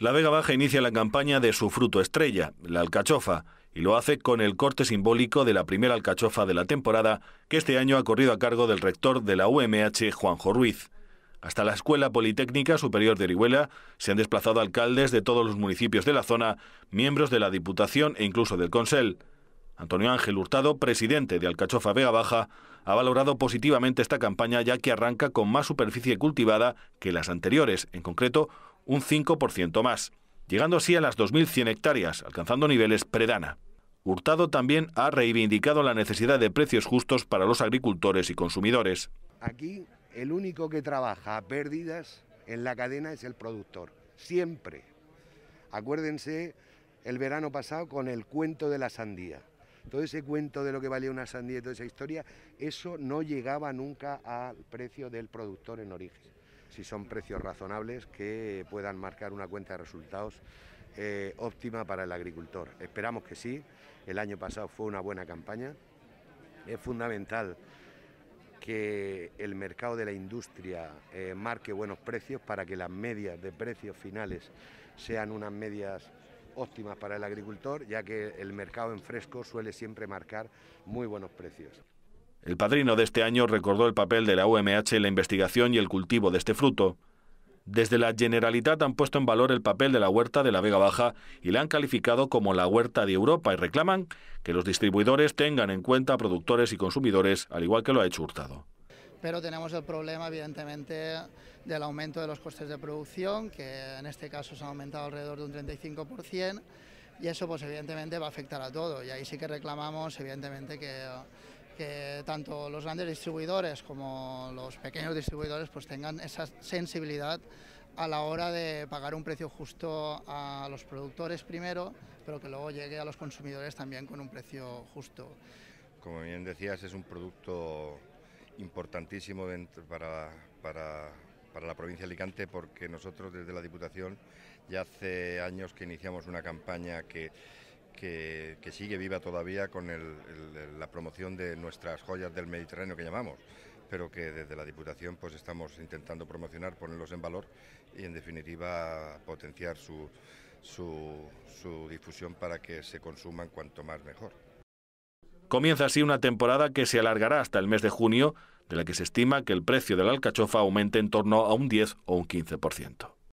La Vega Baja inicia la campaña de su fruto estrella, la alcachofa, y lo hace con el corte simbólico de la primera alcachofa de la temporada, que este año ha corrido a cargo del rector de la UMH, Juanjo Ruiz. Hasta la Escuela Politécnica Superior de Orihuela se han desplazado alcaldes de todos los municipios de la zona, miembros de la Diputación e incluso del Consell. Antonio Ángel Hurtado, presidente de Alcachofa Vega Baja, ha valorado positivamente esta campaña ya que arranca con más superficie cultivada que las anteriores, en concreto un 5% más, llegando así a las 2.100 hectáreas, alcanzando niveles predana. Hurtado también ha reivindicado la necesidad de precios justos para los agricultores y consumidores. Aquí el único que trabaja a pérdidas en la cadena es el productor, siempre. Acuérdense el verano pasado con el cuento de la sandía. Todo ese cuento de lo que valía una sandía y toda esa historia, eso no llegaba nunca al precio del productor en origen si son precios razonables que puedan marcar una cuenta de resultados eh, óptima para el agricultor. Esperamos que sí, el año pasado fue una buena campaña. Es fundamental que el mercado de la industria eh, marque buenos precios para que las medias de precios finales sean unas medias óptimas para el agricultor, ya que el mercado en fresco suele siempre marcar muy buenos precios. El padrino de este año recordó el papel de la UMH en la investigación y el cultivo de este fruto. Desde la Generalitat han puesto en valor el papel de la huerta de la Vega Baja y la han calificado como la huerta de Europa y reclaman que los distribuidores tengan en cuenta a productores y consumidores, al igual que lo ha hecho Hurtado. Pero tenemos el problema, evidentemente, del aumento de los costes de producción, que en este caso se han aumentado alrededor de un 35%, y eso, pues, evidentemente, va a afectar a todo. Y ahí sí que reclamamos, evidentemente, que que tanto los grandes distribuidores como los pequeños distribuidores pues tengan esa sensibilidad a la hora de pagar un precio justo a los productores primero, pero que luego llegue a los consumidores también con un precio justo. Como bien decías, es un producto importantísimo para, para, para la provincia de Alicante porque nosotros desde la Diputación ya hace años que iniciamos una campaña que que, sigue viva todavía con la promoción de nuestras joyas del Mediterráneo que llamamos pero que desde la Diputación pues estamos intentando promocionar, ponerlos en valor y en definitiva potenciar su, su difusión para que se consuman cuanto más mejor. Comienza así una temporada que se alargará hasta el mes de junio, de la que se estima que el precio de la alcachofa aumente en torno a un 10 o un 15%.